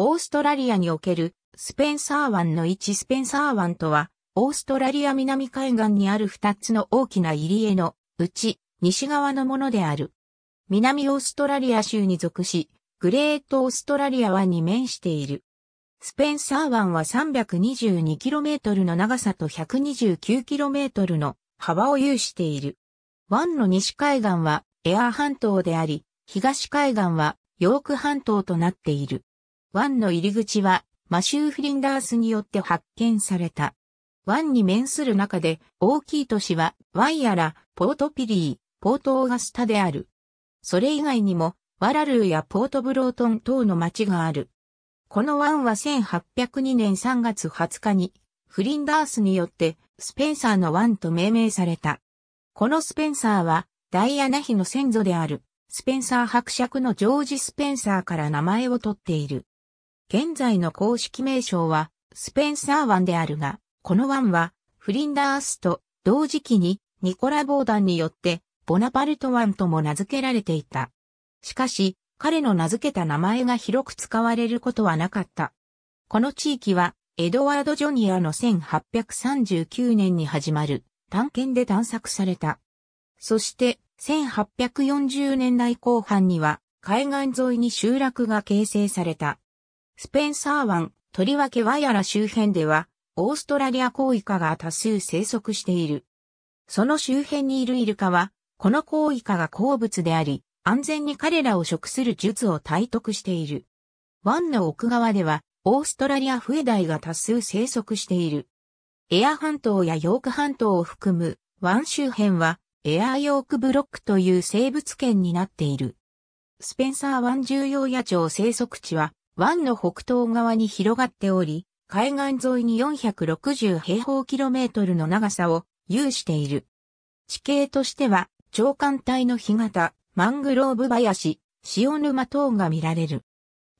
オーストラリアにおけるスペンサー湾の位置スペンサー湾とは、オーストラリア南海岸にある2つの大きな入り江のうち西側のものである。南オーストラリア州に属し、グレートオーストラリア湾に面している。スペンサー湾は 322km の長さと 129km の幅を有している。湾の西海岸はエアー半島であり、東海岸はヨーク半島となっている。湾の入り口はマシュー・フリンダースによって発見された。湾に面する中で大きい都市はワイアラ、ポートピリー、ポートオーガスタである。それ以外にもワラルーやポートブロートン等の町がある。この湾は1802年3月20日にフリンダースによってスペンサーの湾と命名された。このスペンサーはダイアナ妃の先祖であるスペンサー伯爵のジョージ・スペンサーから名前を取っている。現在の公式名称は、スペンサー湾であるが、この湾は、フリンダースと同時期にニコラボーダンによってボナパルト湾とも名付けられていた。しかし、彼の名付けた名前が広く使われることはなかった。この地域は、エドワード・ジョニアの1839年に始まる探検で探索された。そして、1840年代後半には、海岸沿いに集落が形成された。スペンサー湾、とりわけワイアラ周辺では、オーストラリアコウイカが多数生息している。その周辺にいるイルカは、このコウイカが好物であり、安全に彼らを食する術を体得している。湾の奥側では、オーストラリアフエダイが多数生息している。エア半島やヨーク半島を含む、湾周辺は、エアーヨークブロックという生物圏になっている。スペンサー湾重要野鳥生息地は、湾の北東側に広がっており、海岸沿いに460平方キロメートルの長さを有している。地形としては、長官帯の干潟、マングローブ林、塩沼等が見られる。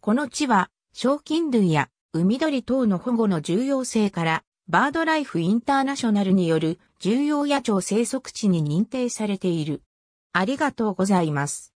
この地は、賞金類や海鳥等の保護の重要性から、バードライフインターナショナルによる重要野鳥生息地に認定されている。ありがとうございます。